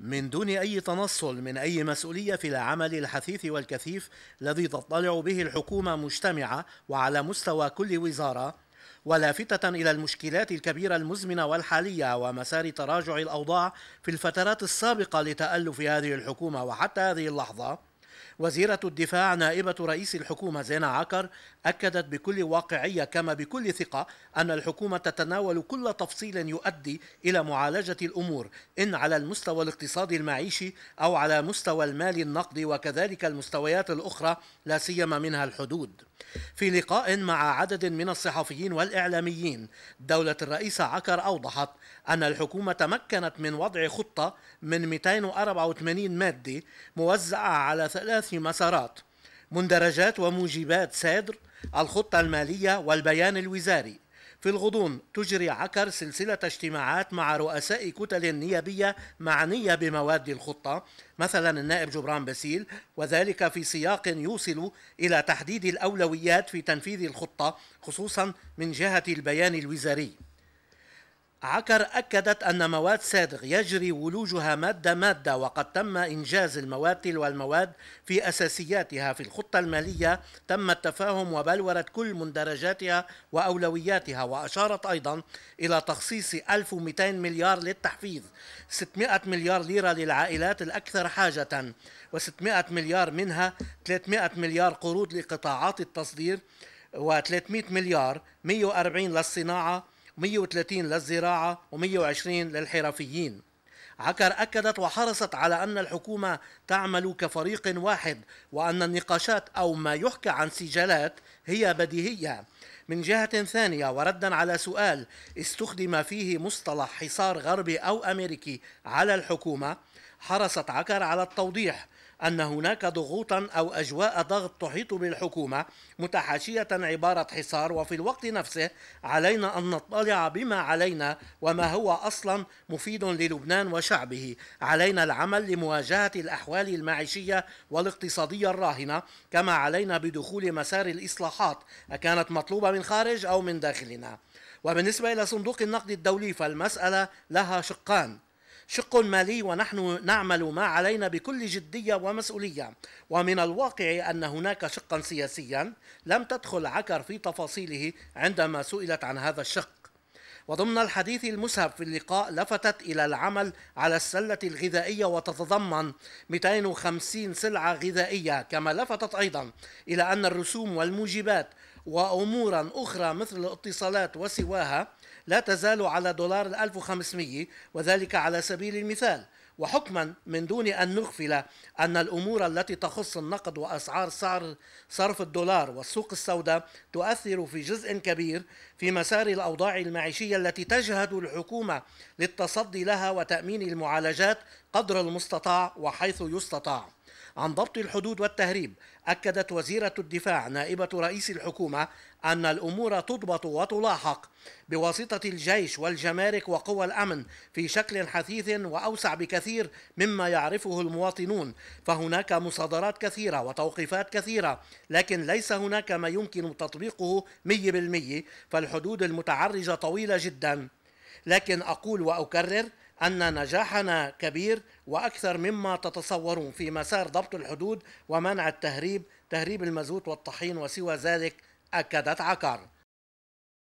من دون أي تنصل من أي مسؤولية في العمل الحثيث والكثيف الذي تطلع به الحكومة مجتمعة وعلى مستوى كل وزارة ولافتة إلى المشكلات الكبيرة المزمنة والحالية ومسار تراجع الأوضاع في الفترات السابقة لتألف هذه الحكومة وحتى هذه اللحظة وزيرة الدفاع نائبة رئيس الحكومة زينة عكر أكدت بكل واقعية كما بكل ثقة أن الحكومة تتناول كل تفصيل يؤدي إلى معالجة الأمور إن على المستوى الاقتصادي المعيشي أو على مستوى المال النقدي وكذلك المستويات الأخرى لا سيما منها الحدود. في لقاء مع عدد من الصحفيين والإعلاميين دولة الرئيسة عكر أوضحت أن الحكومة تمكنت من وضع خطة من 284 مادة موزعة على ثلاث مسارات مندرجات وموجبات سادر الخطة المالية والبيان الوزاري في الغضون تجري عكر سلسلة اجتماعات مع رؤساء كتل نيابية معنية بمواد الخطة مثلا النائب جبران باسيل وذلك في سياق يوصل إلى تحديد الأولويات في تنفيذ الخطة خصوصا من جهة البيان الوزاري عكر أكدت أن مواد صادغ يجري ولوجها مادة مادة وقد تم إنجاز المواد والمواد في أساسياتها في الخطة المالية تم التفاهم وبلورة كل مندرجاتها وأولوياتها وأشارت أيضا إلى تخصيص 1200 مليار للتحفيز 600 مليار ليرة للعائلات الأكثر حاجة و600 مليار منها 300 مليار قروض لقطاعات التصدير و300 مليار 140 للصناعة 130 للزراعة و120 للحرفيين عكر أكدت وحرصت على أن الحكومة تعمل كفريق واحد وأن النقاشات أو ما يحكى عن سجالات هي بديهية من جهة ثانية وردا على سؤال استخدم فيه مصطلح حصار غربي أو أمريكي على الحكومة حرصت عكر على التوضيح أن هناك ضغوطا أو أجواء ضغط تحيط بالحكومة متحاشية عبارة حصار وفي الوقت نفسه علينا أن نطلع بما علينا وما هو أصلا مفيد للبنان وشعبه علينا العمل لمواجهة الأحوال المعيشية والاقتصادية الراهنة كما علينا بدخول مسار الإصلاحات أكانت مطلوبة من خارج أو من داخلنا وبالنسبة إلى صندوق النقد الدولي فالمسألة لها شقان شق مالي ونحن نعمل ما علينا بكل جديه ومسؤوليه ومن الواقع ان هناك شقا سياسيا لم تدخل عكر في تفاصيله عندما سئلت عن هذا الشق وضمن الحديث المسهب في اللقاء لفتت إلى العمل على السلة الغذائية وتتضمن 250 سلعة غذائية كما لفتت أيضا إلى أن الرسوم والموجبات وأمورا أخرى مثل الاتصالات وسواها لا تزال على دولار 1500 وذلك على سبيل المثال وحكما من دون أن نغفل أن الأمور التي تخص النقد وأسعار سعر صرف الدولار والسوق السوداء تؤثر في جزء كبير في مسار الأوضاع المعيشية التي تجهد الحكومة للتصدي لها وتأمين المعالجات قدر المستطاع وحيث يستطاع عن ضبط الحدود والتهريب أكدت وزيرة الدفاع نائبة رئيس الحكومة أن الأمور تضبط وتلاحق بواسطة الجيش والجمارك وقوى الأمن في شكل حثيث وأوسع بكثير مما يعرفه المواطنون فهناك مصادرات كثيرة وتوقيفات كثيرة لكن ليس هناك ما يمكن تطبيقه 100% فالحدود المتعرجة طويلة جدا لكن أقول وأكرر أن نجاحنا كبير وأكثر مما تتصورون في مسار ضبط الحدود ومنع التهريب تهريب المازوت والطحين وسوى ذلك أكدت عكار